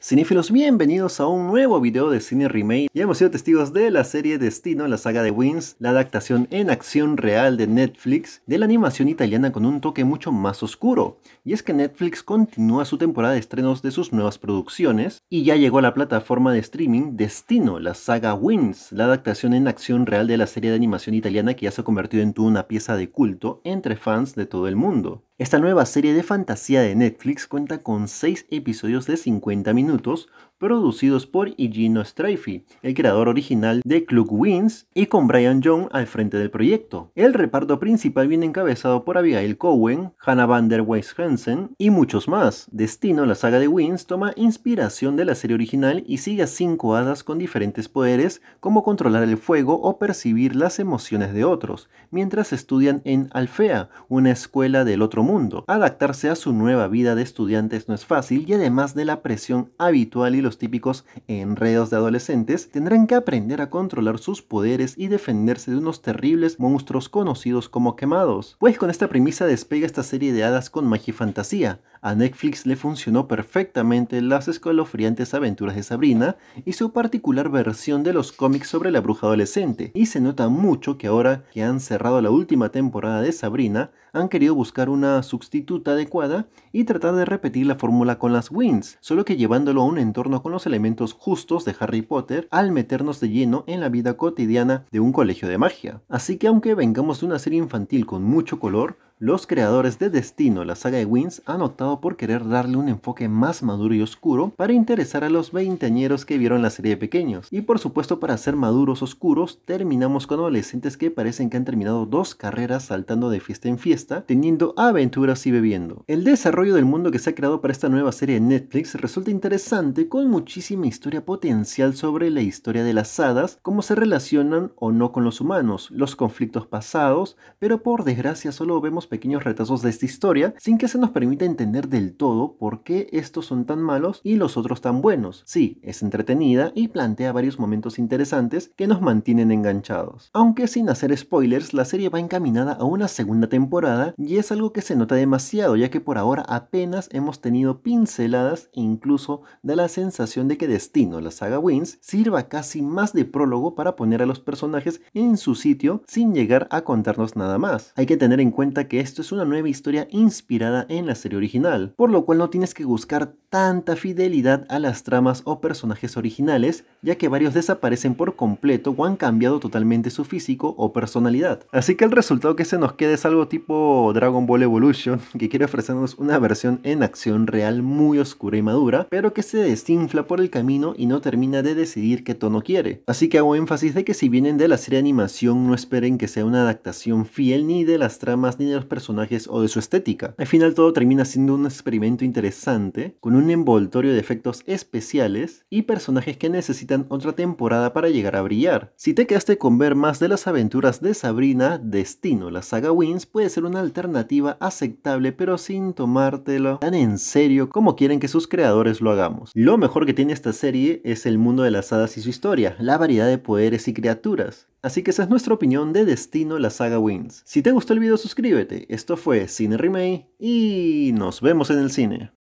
Cinefilos, bienvenidos a un nuevo video de Cine Remake. Ya hemos sido testigos de la serie Destino, la saga de Wins, la adaptación en acción real de Netflix de la animación italiana con un toque mucho más oscuro. Y es que Netflix continúa su temporada de estrenos de sus nuevas producciones y ya llegó a la plataforma de streaming Destino, la saga Wins, la adaptación en acción real de la serie de animación italiana que ya se ha convertido en una pieza de culto entre fans de todo el mundo. Esta nueva serie de fantasía de Netflix cuenta con 6 episodios de 50 minutos producidos por Igino Strafey, el creador original de Club Wins, y con Brian Young al frente del proyecto. El reparto principal viene encabezado por Abigail Cowen, Hannah van der Weiss Hansen y muchos más. Destino, la saga de Wins, toma inspiración de la serie original y sigue a cinco hadas con diferentes poderes como controlar el fuego o percibir las emociones de otros, mientras estudian en Alfea, una escuela del otro mundo. Adaptarse a su nueva vida de estudiantes no es fácil y además de la presión habitual y típicos enredos de adolescentes, tendrán que aprender a controlar sus poderes y defenderse de unos terribles monstruos conocidos como quemados. Pues con esta premisa despega esta serie de hadas con magia y fantasía. A Netflix le funcionó perfectamente las escalofriantes aventuras de Sabrina y su particular versión de los cómics sobre la bruja adolescente. Y se nota mucho que ahora que han cerrado la última temporada de Sabrina, han querido buscar una sustituta adecuada y tratar de repetir la fórmula con las Wins, solo que llevándolo a un entorno con los elementos justos de Harry Potter al meternos de lleno en la vida cotidiana de un colegio de magia. Así que aunque vengamos de una serie infantil con mucho color, los creadores de Destino, la saga de Wins, han optado por querer darle un enfoque más maduro y oscuro para interesar a los veinteañeros que vieron la serie de pequeños. Y por supuesto para ser maduros oscuros, terminamos con adolescentes que parecen que han terminado dos carreras saltando de fiesta en fiesta, teniendo aventuras y bebiendo. El desarrollo del mundo que se ha creado para esta nueva serie de Netflix resulta interesante con muchísima historia potencial sobre la historia de las hadas, cómo se relacionan o no con los humanos, los conflictos pasados, pero por desgracia solo vemos pequeños retazos de esta historia sin que se nos permita entender del todo por qué estos son tan malos y los otros tan buenos. Sí, es entretenida y plantea varios momentos interesantes que nos mantienen enganchados. Aunque sin hacer spoilers, la serie va encaminada a una segunda temporada y es algo que se nota demasiado ya que por ahora apenas hemos tenido pinceladas e incluso da la sensación de que Destino, la saga Wins, sirva casi más de prólogo para poner a los personajes en su sitio sin llegar a contarnos nada más. Hay que tener en cuenta que esto es una nueva historia inspirada en la serie original, por lo cual no tienes que buscar tanta fidelidad a las tramas o personajes originales, ya que varios desaparecen por completo o han cambiado totalmente su físico o personalidad. Así que el resultado que se nos queda es algo tipo Dragon Ball Evolution, que quiere ofrecernos una versión en acción real muy oscura y madura, pero que se desinfla por el camino y no termina de decidir qué tono quiere. Así que hago énfasis de que si vienen de la serie animación no esperen que sea una adaptación fiel ni de las tramas ni de los personajes o de su estética. Al final todo termina siendo un experimento interesante, con un envoltorio de efectos especiales y personajes que necesitan otra temporada para llegar a brillar. Si te quedaste con ver más de las aventuras de Sabrina, Destino, la saga Wins puede ser una alternativa aceptable pero sin tomártelo tan en serio como quieren que sus creadores lo hagamos. Lo mejor que tiene esta serie es el mundo de las hadas y su historia, la variedad de poderes y criaturas. Así que esa es nuestra opinión de Destino la saga Wins. Si te gustó el video suscríbete, esto fue Cine Remake y nos vemos en el cine.